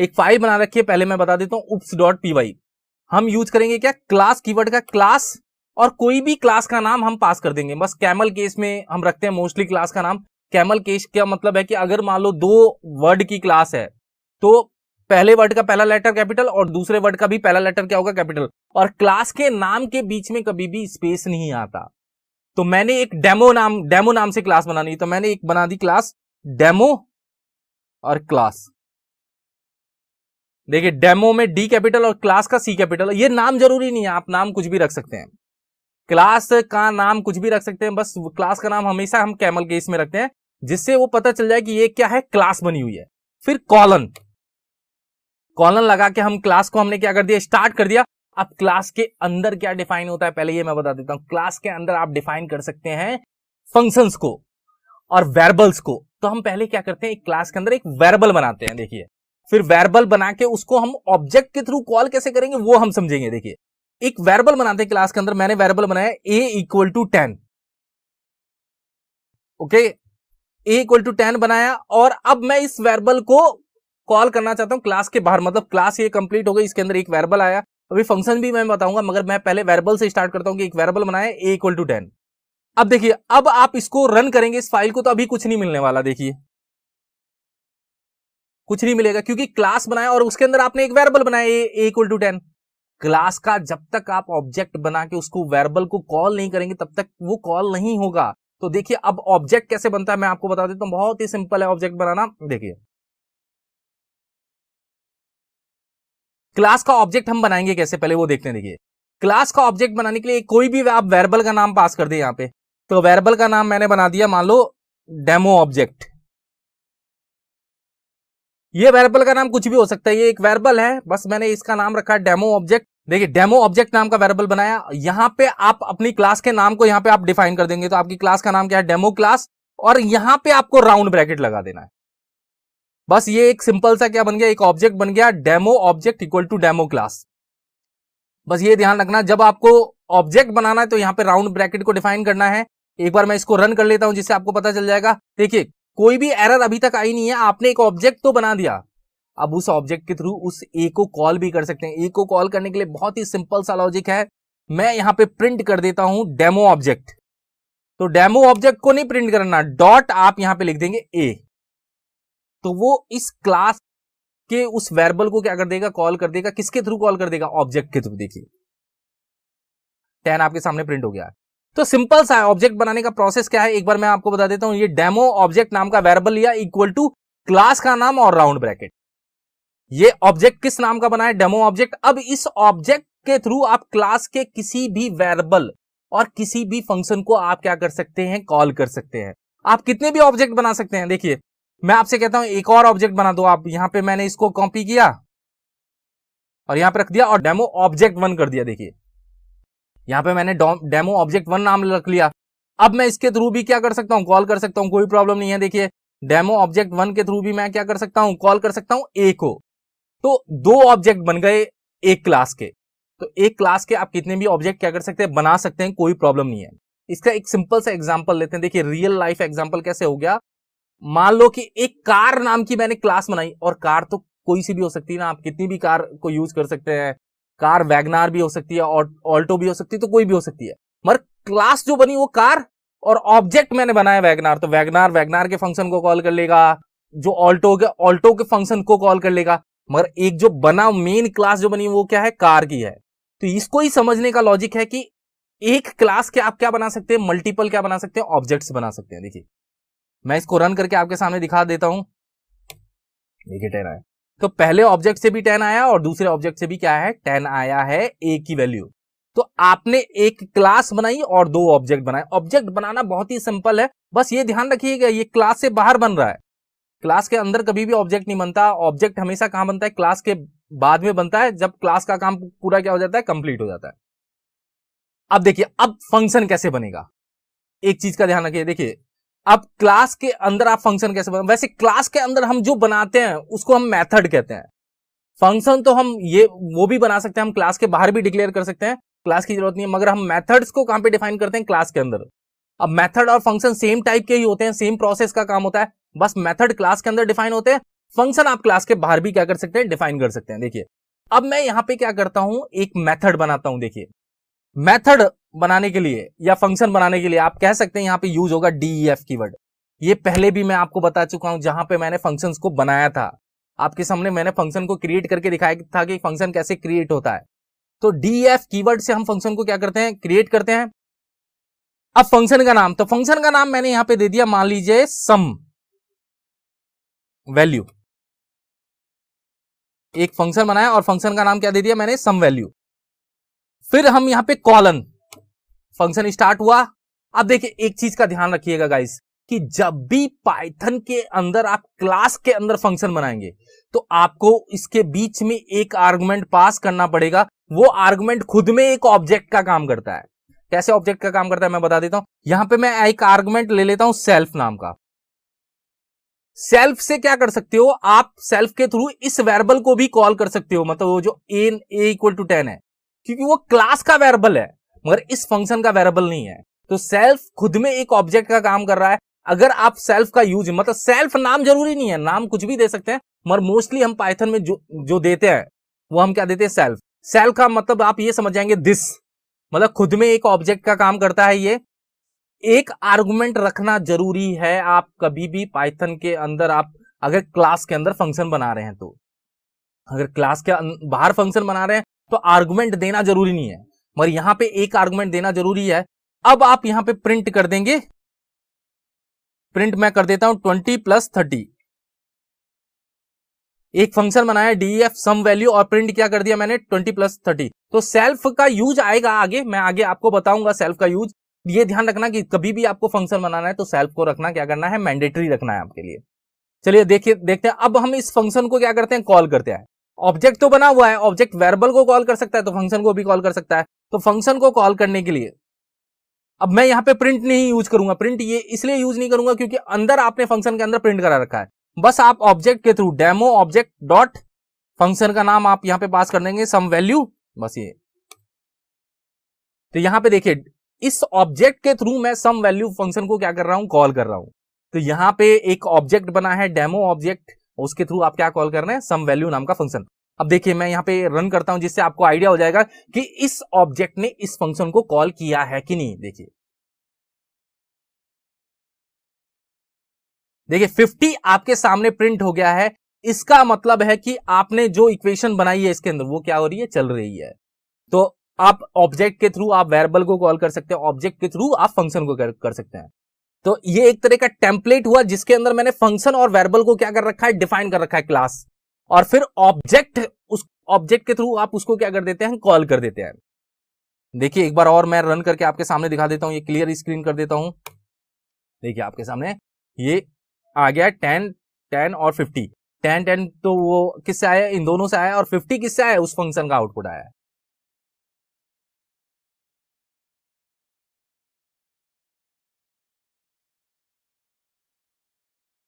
एक फाइल बना रखी है पहले मैं बता देता हूं उप्स डॉट पी हम यूज करेंगे क्या क्लास कीवर्ड का क्लास और कोई भी क्लास का नाम हम पास कर देंगे बस कैमल केस में हम रखते हैं मोस्टली क्लास का नाम कैमल केस का मतलब है कि अगर मान लो दो वर्ड की क्लास है तो पहले वर्ड का पहला लेटर कैपिटल और दूसरे वर्ड का भी पहला लेटर क्या होगा कैपिटल और क्लास के नाम के बीच में कभी भी स्पेस नहीं आता तो मैंने एक डेमो नाम डेमो नाम से क्लास बनानी तो मैंने एक बना दी क्लास डेमो और क्लास देखिए डेमो में डी कैपिटल और क्लास का सी कैपिटल ये नाम जरूरी नहीं है आप नाम कुछ भी रख सकते हैं क्लास का नाम कुछ भी रख सकते हैं बस क्लास का नाम हमेशा हम कैमल के इसमें रखते हैं जिससे वो पता चल जाए कि ये क्या है क्लास बनी हुई है फिर कॉलन कॉलन लगा के हम क्लास को हमने क्या कर दिया स्टार्ट कर दिया अब क्लास के अंदर क्या डिफाइन होता है पहले ये मैं बता देता हूं क्लास के अंदर आप डिफाइन कर सकते हैं फंक्शंस को और वेरबल्स को तो हम पहले क्या करते हैं एक क्लास के अंदर एक वेरबल बनाते हैं देखिए फिर वेरबल बना के उसको हम ऑब्जेक्ट के थ्रू कॉल कैसे करेंगे वो हम समझेंगे देखिए एक वेरबल बनाते हैं क्लास के अंदर मैंने वेरबल बनाया A equal to ten okay A equal to ten बनाया और अब मैं इस वेरबल को कॉल करना चाहता हूं क्लास के बाहर मतलब क्लास ये कंप्लीट हो गई इसके अंदर एक वेरबल आया अभी फंक्शन भी मैं बताऊंगा मगर मैं पहले वेरबल से स्टार्ट करता हूं कि एक वेरबल बनाया ए इक्वल टू टेन अब देखिए अब आप इसको रन करेंगे इस फाइल को तो अभी कुछ नहीं मिलने वाला देखिए कुछ नहीं मिलेगा क्योंकि क्लास बनाया और उसके अंदर आपने एक वेरबल बनाया एक्वल टू टेन क्लास का जब तक आप ऑब्जेक्ट बना के उसको वेरबल को कॉल नहीं करेंगे तब तक वो कॉल नहीं होगा तो देखिए अब ऑब्जेक्ट कैसे बनता है मैं आपको बता देता हूँ बहुत ही सिंपल है ऑब्जेक्ट बनाना देखिए क्लास का ऑब्जेक्ट हम बनाएंगे कैसे पहले वो देखते हैं देखिए क्लास का ऑब्जेक्ट बनाने के लिए कोई भी आप वेरबल का नाम पास कर दे यहाँ पे तो वेरबल का नाम मैंने बना दिया मान लो डेमो ऑब्जेक्ट ये वेरेबल का नाम कुछ भी हो सकता है ये एक वेरबल है बस मैंने इसका नाम रखा है डेमो ऑब्जेक्ट देखिए डेमो ऑब्जेक्ट नाम का वेरेबल बनाया यहाँ पे आप अपनी क्लास के नाम को यहाँ पे आप डिफाइन कर देंगे तो आपकी क्लास का नाम क्या है डेमो क्लास और यहाँ पे आपको राउंड ब्रैकेट लगा देना है बस ये एक सिंपल सा क्या बन गया एक ऑब्जेक्ट बन गया demo object equal to demo class बस ये ध्यान रखना जब आपको ऑब्जेक्ट बनाना है तो यहाँ पे राउंड ब्रैकेट को डिफाइन करना है एक बार मैं इसको रन कर लेता हूं जिससे आपको पता चल जाएगा देखिए कोई भी एरर अभी तक आई नहीं है आपने एक ऑब्जेक्ट तो बना दिया अब उस ऑब्जेक्ट के थ्रू उस ए को कॉल भी कर सकते हैं ए को कॉल करने के लिए बहुत ही सिंपल सा लॉजिक है मैं यहां पे प्रिंट कर देता हूं डेमो ऑब्जेक्ट तो डेमो ऑब्जेक्ट को नहीं प्रिंट करना डॉट आप यहां पे लिख देंगे ए तो वो इस क्लास के उस वेरबल को क्या कर देगा कॉल कर देगा किसके थ्रू कॉल कर देगा ऑब्जेक्ट के थ्रू देखिए टेन आपके सामने प्रिंट हो गया तो सिंपल सा ऑब्जेक्ट बनाने का प्रोसेस क्या है एक बार मैं आपको बता देता हूं ये डेमो ऑब्जेक्ट नाम का वेरेबल लिया इक्वल टू क्लास का नाम और राउंड ब्रैकेट ये ऑब्जेक्ट किस नाम का बना है डेमो ऑब्जेक्ट अब इस ऑब्जेक्ट के थ्रू आप क्लास के किसी भी वेरेबल और किसी भी फंक्शन को आप क्या कर सकते हैं कॉल कर सकते हैं आप कितने भी ऑब्जेक्ट बना सकते हैं देखिए मैं आपसे कहता हूं एक और ऑब्जेक्ट बना दो आप यहां पे मैंने इसको कॉपी किया और यहां पे रख दिया और डेमो ऑब्जेक्ट वन कर दिया देखिए यहाँ पे मैंने डेमो ऑब्जेक्ट वन नाम रख लिया अब मैं इसके थ्रू भी क्या कर सकता हूँ कॉल कर सकता हूँ कोई प्रॉब्लम नहीं है देखिए डेमो ऑब्जेक्ट वन के थ्रू भी मैं क्या कर सकता हूँ कॉल कर सकता हूँ ए को तो दो ऑब्जेक्ट बन गए एक क्लास के तो एक क्लास के आप कितने भी ऑब्जेक्ट क्या कर सकते हैं बना सकते हैं कोई प्रॉब्लम नहीं है इसका एक सिंपल सा एग्जाम्पल लेते हैं देखिए रियल लाइफ एग्जाम्पल कैसे हो गया मान लो कि एक कार नाम की मैंने क्लास बनाई और कार तो कोई सी भी हो सकती है ना आप कितनी भी कार को यूज कर सकते हैं कार वैगनार भी हो सकती है ऑल्टो भी हो सकती है तो कोई भी हो सकती है मगर क्लास जो बनी वो कार और ऑब्जेक्ट मैंने बनाया वैगनार तो वैगनार वैगनार के फंक्शन को कॉल कर लेगा जो ऑल्टो के ऑल्टो के फंक्शन को कॉल कर लेगा मगर एक जो बना मेन क्लास जो बनी वो क्या है कार की है तो इसको ही समझने का लॉजिक है कि एक क्लास के आप क्या बना सकते हैं मल्टीपल क्या बना सकते हैं ऑब्जेक्ट्स बना सकते हैं देखिए मैं इसको रन करके आपके सामने दिखा देता हूं देखिए टेरा है तो पहले ऑब्जेक्ट से भी टेन आया और दूसरे ऑब्जेक्ट से भी क्या है टेन आया है ए की वैल्यू तो आपने एक क्लास बनाई और दो ऑब्जेक्ट बनाए ऑब्जेक्ट बनाना बहुत ही सिंपल है बस ये ध्यान रखिएगा ये क्लास से बाहर बन रहा है क्लास के अंदर कभी भी ऑब्जेक्ट नहीं बनता ऑब्जेक्ट हमेशा कहां बनता है क्लास के बाद में बनता है जब क्लास का काम पूरा क्या हो जाता है कंप्लीट हो जाता है अब देखिए अब फंक्शन कैसे बनेगा एक चीज का ध्यान रखिए देखिए अब क्लास के अंदर आप फंक्शन कैसे बनाते वैसे क्लास के अंदर हम जो बनाते हैं उसको हम मेथड कहते हैं फंक्शन तो हम ये वो भी बना सकते हैं हम क्लास के बाहर भी डिक्लेयर कर सकते हैं क्लास की जरूरत नहीं है मगर हम मेथड्स को कहां पे डिफाइन करते हैं क्लास के अंदर अब मेथड और फंक्शन सेम टाइप के ही होते हैं सेम प्रोसेस का काम होता है बस मेथड क्लास के अंदर डिफाइन होते हैं फंक्शन आप क्लास के बाहर भी क्या कर सकते हैं डिफाइन कर सकते हैं देखिए अब मैं यहां पे क्या करता हूं एक मेथड बनाता हूं देखिए मेथड बनाने के लिए या फंक्शन बनाने के लिए आप कह सकते हैं यहां पे यूज होगा डीईएफ e कीवर्ड ये पहले भी मैं आपको बता चुका हूं जहां पे मैंने फंक्शन को बनाया था आपके सामने मैंने फंक्शन को क्रिएट करके दिखाया था कि फंक्शन कैसे क्रिएट होता है तो की e कीवर्ड से हम फंक्शन को क्या करते हैं क्रिएट करते हैं अब फंक्शन का नाम तो फंक्शन का नाम मैंने यहां पर दे दिया मान लीजिए सम वैल्यू एक फंक्शन बनाया और फंक्शन का नाम क्या दे दिया मैंने सम वैल्यू फिर हम यहाँ पे कॉलन फंक्शन स्टार्ट हुआ अब देखिए एक चीज का ध्यान रखिएगा गाइस कि जब भी पाइथन के अंदर आप क्लास के अंदर फंक्शन बनाएंगे तो आपको इसके बीच में एक आर्गुमेंट पास करना पड़ेगा वो आर्गुमेंट खुद में एक ऑब्जेक्ट का काम करता है कैसे ऑब्जेक्ट का काम करता है मैं बता देता हूं यहां पे मैं एक आर्गुमेंट ले लेता हूं सेल्फ नाम का सेल्फ से क्या कर सकते हो आप सेल्फ के थ्रू इस वेरबल को भी कॉल कर सकते हो मतलब वो जो N A equal to ten है क्योंकि वो क्लास का वेरेबल है मगर इस फंक्शन का वेरेबल नहीं है तो सेल्फ खुद में एक ऑब्जेक्ट का काम कर रहा है अगर आप सेल्फ का यूज मतलब सेल्फ नाम जरूरी नहीं है नाम कुछ भी दे सकते हैं मगर मोस्टली हम पाइथन में जो जो देते हैं वो हम क्या देते हैं सेल्फ सेल्फ का मतलब आप ये समझ जाएंगे दिस मतलब खुद में एक ऑब्जेक्ट का काम करता है ये एक आर्गुमेंट रखना जरूरी है आप कभी भी पाइथन के अंदर आप अगर क्लास के अंदर फंक्शन बना रहे हैं तो अगर क्लास के अं-, बाहर फंक्शन बना रहे हैं तो आर्गुमेंट देना जरूरी नहीं है मगर यहां पे एक आर्गुमेंट देना जरूरी है अब आप यहां पे प्रिंट कर देंगे प्रिंट मैं कर देता हूं ट्वेंटी प्लस थर्टी एक फंक्शन बनाया डीएफ सम वैल्यू और प्रिंट क्या कर दिया मैंने ट्वेंटी प्लस थर्टी तो सेल्फ का यूज आएगा आगे मैं आगे आपको बताऊंगा सेल्फ का यूज ये ध्यान रखना कि कभी भी आपको फंक्शन बनाना है तो सेल्फ को रखना क्या करना है मैंडेटरी रखना है आपके लिए चलिए देखिए देखते हैं अब हम इस फंक्शन को क्या करते हैं कॉल करते हैं ऑब्जेक्ट तो बना हुआ है ऑब्जेक्ट वेरबल को कॉल कर सकता है तो फंक्शन को भी कॉल कर सकता है तो फंक्शन को कॉल करने के लिए अब मैं यहां पे प्रिंट नहीं यूज करूंगा प्रिंट ये इसलिए यूज नहीं करूंगा क्योंकि अंदर आपने फंक्शन के अंदर प्रिंट करा रखा है बस आप ऑब्जेक्ट के through demo object dot function का नाम आप यहां पे पास कर देंगे सम वैल्यू बस ये तो यहां पे देखिए इस ऑब्जेक्ट के थ्रू मैं सम वैल्यू फंक्शन को क्या कर रहा हूं कॉल कर रहा हूं तो यहां पे एक ऑब्जेक्ट बना है डेमो ऑब्जेक्ट उसके थ्रू आप क्या कॉल कर रहे हैं सम वैल्यू नाम का फंक्शन अब देखिए मैं यहाँ पे रन करता हूं जिससे आपको आइडिया हो जाएगा कि इस ऑब्जेक्ट ने इस फंक्शन को कॉल किया है कि नहीं देखिए देखिए 50 आपके सामने प्रिंट हो गया है इसका मतलब है कि आपने जो इक्वेशन बनाई है इसके अंदर वो क्या हो रही है चल रही है तो आप ऑब्जेक्ट के थ्रू आप वेरबल को कॉल कर सकते हैं ऑब्जेक्ट के थ्रू आप फंक्शन को कर, कर सकते हैं तो ये एक तरह का टेम्पलेट हुआ जिसके अंदर मैंने फंक्शन और वेरबल को क्या कर रखा है डिफाइन कर रखा है क्लास और फिर ऑब्जेक्ट उस ऑब्जेक्ट के थ्रू आप उसको क्या कर देते हैं कॉल कर देते हैं देखिए एक बार और मैं रन करके आपके सामने दिखा देता हूं ये क्लियर स्क्रीन कर देता हूं देखिए आपके सामने ये आ गया टेन टेन और फिफ्टी टेन टेन तो वो किससे आया इन दोनों से आया और फिफ्टी किससे आया उस फंक्शन का आउटपुट आया